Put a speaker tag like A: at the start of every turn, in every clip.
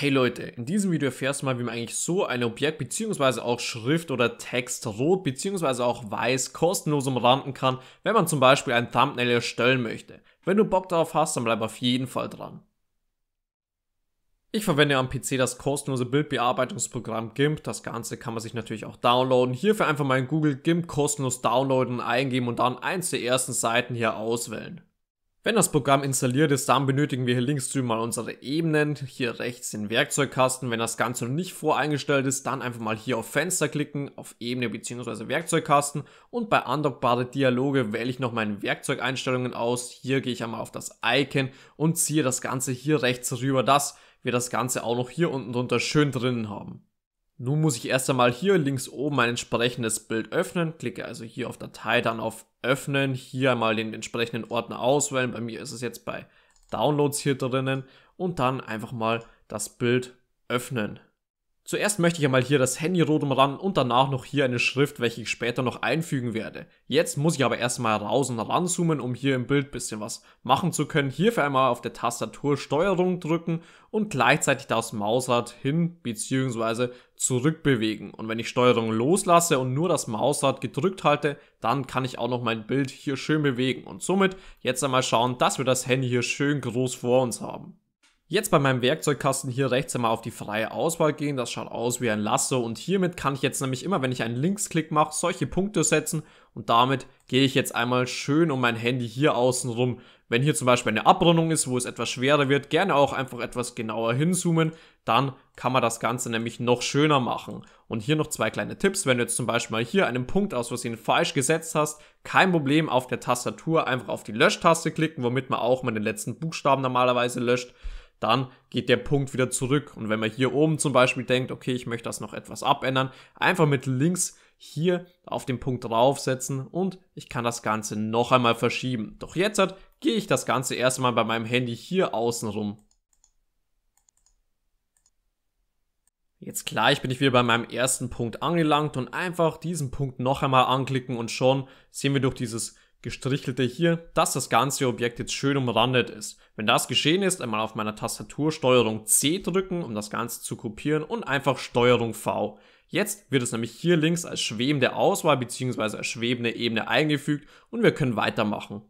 A: Hey Leute, in diesem Video erfährst du mal, wie man eigentlich so ein Objekt bzw. auch Schrift oder Text rot bzw. auch weiß kostenlos umranden kann, wenn man zum Beispiel ein Thumbnail erstellen möchte. Wenn du Bock darauf hast, dann bleib auf jeden Fall dran. Ich verwende am PC das kostenlose Bildbearbeitungsprogramm GIMP. Das Ganze kann man sich natürlich auch downloaden. Hierfür einfach mal in Google GIMP kostenlos downloaden, eingeben und dann eins der ersten Seiten hier auswählen. Wenn das Programm installiert ist, dann benötigen wir hier links drüben mal unsere Ebenen, hier rechts den Werkzeugkasten. Wenn das Ganze noch nicht voreingestellt ist, dann einfach mal hier auf Fenster klicken, auf Ebene bzw. Werkzeugkasten und bei andockbare Dialoge wähle ich noch meine Werkzeugeinstellungen aus. Hier gehe ich einmal auf das Icon und ziehe das Ganze hier rechts rüber, dass wir das Ganze auch noch hier unten drunter schön drinnen haben. Nun muss ich erst einmal hier links oben ein entsprechendes Bild öffnen, klicke also hier auf Datei, dann auf Öffnen, hier einmal den entsprechenden Ordner auswählen, bei mir ist es jetzt bei Downloads hier drinnen und dann einfach mal das Bild öffnen. Zuerst möchte ich einmal hier das Handy rot umranden und danach noch hier eine Schrift, welche ich später noch einfügen werde. Jetzt muss ich aber erstmal raus und ranzoomen, um hier im Bild bisschen was machen zu können. Hierfür einmal auf der Tastatur Steuerung drücken und gleichzeitig das Mausrad hin bzw. zurück bewegen. Und wenn ich Steuerung loslasse und nur das Mausrad gedrückt halte, dann kann ich auch noch mein Bild hier schön bewegen. Und somit jetzt einmal schauen, dass wir das Handy hier schön groß vor uns haben. Jetzt bei meinem Werkzeugkasten hier rechts einmal auf die freie Auswahl gehen, das schaut aus wie ein Lasso und hiermit kann ich jetzt nämlich immer, wenn ich einen Linksklick mache, solche Punkte setzen und damit gehe ich jetzt einmal schön um mein Handy hier außen rum. Wenn hier zum Beispiel eine Abrundung ist, wo es etwas schwerer wird, gerne auch einfach etwas genauer hinzoomen, dann kann man das Ganze nämlich noch schöner machen. Und hier noch zwei kleine Tipps, wenn du jetzt zum Beispiel mal hier einen Punkt aus Versehen falsch gesetzt hast, kein Problem, auf der Tastatur einfach auf die Löschtaste klicken, womit man auch mal den letzten Buchstaben normalerweise löscht dann geht der Punkt wieder zurück. Und wenn man hier oben zum Beispiel denkt, okay, ich möchte das noch etwas abändern, einfach mit links hier auf den Punkt draufsetzen und ich kann das Ganze noch einmal verschieben. Doch jetzt gehe ich das Ganze erstmal bei meinem Handy hier außen rum. Jetzt gleich bin ich wieder bei meinem ersten Punkt angelangt und einfach diesen Punkt noch einmal anklicken und schon sehen wir durch dieses gestrichelte hier, dass das ganze Objekt jetzt schön umrandet ist. Wenn das geschehen ist, einmal auf meiner Tastatur Steuerung C drücken, um das Ganze zu kopieren und einfach Steuerung V. Jetzt wird es nämlich hier links als schwebende Auswahl bzw. als schwebende Ebene eingefügt und wir können weitermachen.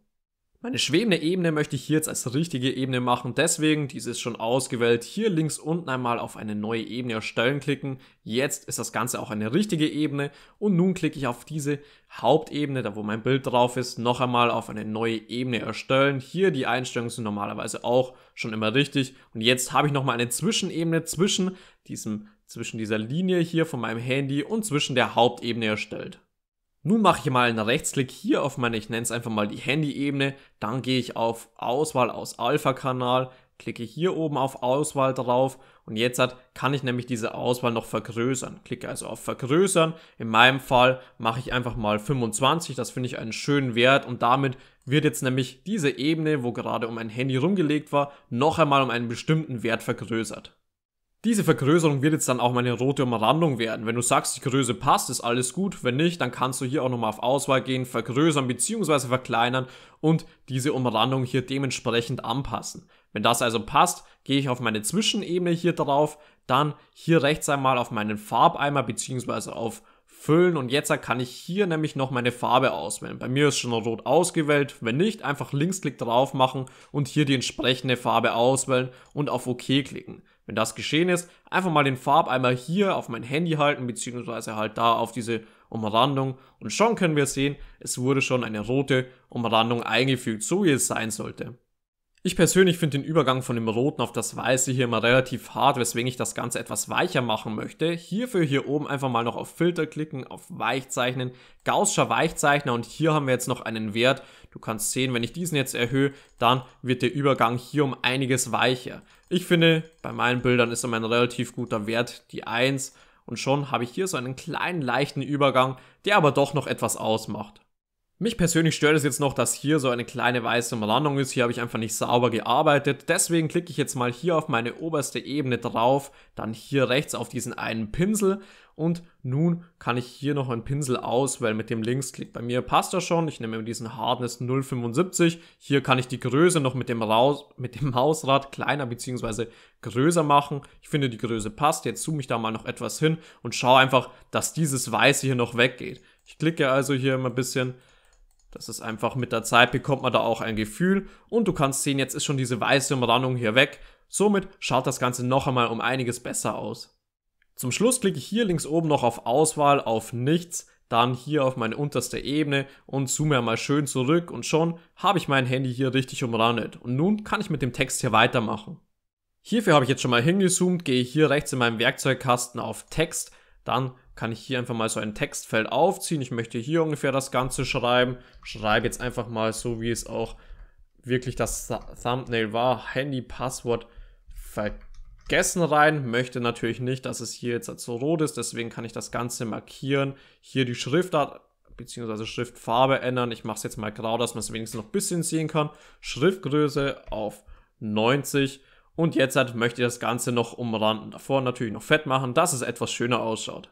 A: Meine schwebende Ebene möchte ich hier jetzt als richtige Ebene machen, deswegen, diese ist schon ausgewählt, hier links unten einmal auf eine neue Ebene erstellen klicken. Jetzt ist das Ganze auch eine richtige Ebene und nun klicke ich auf diese Hauptebene, da wo mein Bild drauf ist, noch einmal auf eine neue Ebene erstellen. Hier die Einstellungen sind normalerweise auch schon immer richtig und jetzt habe ich nochmal eine Zwischenebene zwischen diesem zwischen dieser Linie hier von meinem Handy und zwischen der Hauptebene erstellt. Nun mache ich mal einen Rechtsklick hier auf meine, ich nenne es einfach mal die Handy-Ebene, dann gehe ich auf Auswahl aus Alpha-Kanal, klicke hier oben auf Auswahl drauf und jetzt hat, kann ich nämlich diese Auswahl noch vergrößern. Klicke also auf Vergrößern, in meinem Fall mache ich einfach mal 25, das finde ich einen schönen Wert und damit wird jetzt nämlich diese Ebene, wo gerade um ein Handy rumgelegt war, noch einmal um einen bestimmten Wert vergrößert. Diese Vergrößerung wird jetzt dann auch meine rote Umrandung werden. Wenn du sagst, die Größe passt, ist alles gut. Wenn nicht, dann kannst du hier auch nochmal auf Auswahl gehen, vergrößern bzw. verkleinern und diese Umrandung hier dementsprechend anpassen. Wenn das also passt, gehe ich auf meine Zwischenebene hier drauf, dann hier rechts einmal auf meinen Farbeimer bzw. auf füllen und jetzt kann ich hier nämlich noch meine Farbe auswählen. Bei mir ist schon rot ausgewählt, wenn nicht, einfach Linksklick drauf machen und hier die entsprechende Farbe auswählen und auf OK klicken. Wenn das geschehen ist, einfach mal den Farbeimer hier auf mein Handy halten, beziehungsweise halt da auf diese Umrandung und schon können wir sehen, es wurde schon eine rote Umrandung eingefügt, so wie es sein sollte. Ich persönlich finde den Übergang von dem Roten auf das Weiße hier immer relativ hart, weswegen ich das Ganze etwas weicher machen möchte. Hierfür hier oben einfach mal noch auf Filter klicken, auf Weichzeichnen, zeichnen, Weichzeichner und hier haben wir jetzt noch einen Wert. Du kannst sehen, wenn ich diesen jetzt erhöhe, dann wird der Übergang hier um einiges weicher. Ich finde, bei meinen Bildern ist immer ein relativ guter Wert die 1 und schon habe ich hier so einen kleinen leichten Übergang, der aber doch noch etwas ausmacht. Mich persönlich stört es jetzt noch, dass hier so eine kleine weiße Umrandung ist. Hier habe ich einfach nicht sauber gearbeitet. Deswegen klicke ich jetzt mal hier auf meine oberste Ebene drauf, dann hier rechts auf diesen einen Pinsel und nun kann ich hier noch einen Pinsel auswählen mit dem Linksklick. Bei mir passt das schon. Ich nehme diesen Hardness 075. Hier kann ich die Größe noch mit dem, Raus mit dem Mausrad kleiner bzw. größer machen. Ich finde die Größe passt. Jetzt zoome ich da mal noch etwas hin und schaue einfach, dass dieses Weiße hier noch weggeht. Ich klicke also hier immer ein bisschen das ist einfach mit der Zeit bekommt man da auch ein Gefühl und du kannst sehen, jetzt ist schon diese weiße Umrandung hier weg. Somit schaut das Ganze noch einmal um einiges besser aus. Zum Schluss klicke ich hier links oben noch auf Auswahl, auf Nichts, dann hier auf meine unterste Ebene und zoome einmal schön zurück und schon habe ich mein Handy hier richtig umrandet. Und nun kann ich mit dem Text hier weitermachen. Hierfür habe ich jetzt schon mal hingezoomt, gehe hier rechts in meinem Werkzeugkasten auf Text, dann kann ich hier einfach mal so ein Textfeld aufziehen. Ich möchte hier ungefähr das Ganze schreiben. Schreibe jetzt einfach mal so, wie es auch wirklich das Thumbnail war. Handy, Passwort, vergessen rein. Möchte natürlich nicht, dass es hier jetzt so rot ist. Deswegen kann ich das Ganze markieren. Hier die Schriftart bzw. Schriftfarbe ändern. Ich mache es jetzt mal grau, dass man es wenigstens noch ein bisschen sehen kann. Schriftgröße auf 90. Und jetzt möchte ich das Ganze noch umranden. Davor natürlich noch fett machen, dass es etwas schöner ausschaut.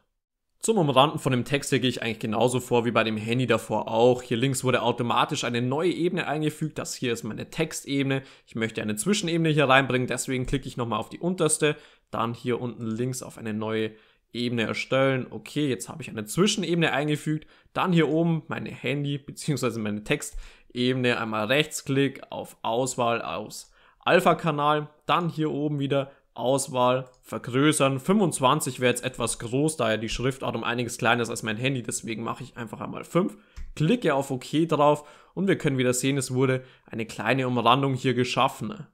A: Zum Umranden von dem Text hier gehe ich eigentlich genauso vor wie bei dem Handy davor auch. Hier links wurde automatisch eine neue Ebene eingefügt. Das hier ist meine Textebene. Ich möchte eine Zwischenebene hier reinbringen, deswegen klicke ich nochmal auf die unterste. Dann hier unten links auf eine neue Ebene erstellen. Okay, jetzt habe ich eine Zwischenebene eingefügt. Dann hier oben meine Handy bzw. meine Textebene. Einmal Rechtsklick auf Auswahl aus Alpha-Kanal, dann hier oben wieder Auswahl vergrößern. 25 wäre jetzt etwas groß, da ja die Schriftart um einiges kleiner ist als mein Handy, deswegen mache ich einfach einmal 5. Klicke auf OK drauf und wir können wieder sehen, es wurde eine kleine Umrandung hier geschaffen.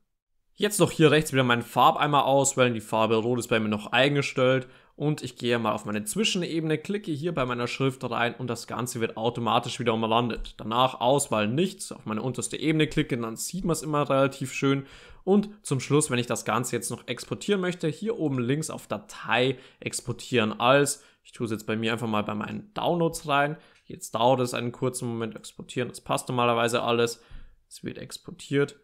A: Jetzt noch hier rechts wieder meinen Farbeimer auswählen. die Farbe Rot ist bei mir noch eingestellt und ich gehe mal auf meine Zwischenebene, klicke hier bei meiner Schrift rein und das Ganze wird automatisch wieder umlandet. Danach Auswahl nichts, auf meine unterste Ebene klicke, dann sieht man es immer relativ schön und zum Schluss, wenn ich das Ganze jetzt noch exportieren möchte, hier oben links auf Datei exportieren als, ich tue es jetzt bei mir einfach mal bei meinen Downloads rein, jetzt dauert es einen kurzen Moment, exportieren, das passt normalerweise alles, es wird exportiert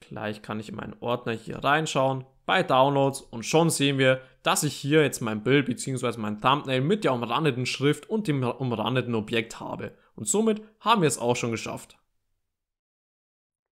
A: Gleich kann ich in meinen Ordner hier reinschauen bei Downloads und schon sehen wir, dass ich hier jetzt mein Bild bzw. mein Thumbnail mit der umrandeten Schrift und dem umrandeten Objekt habe. Und somit haben wir es auch schon geschafft.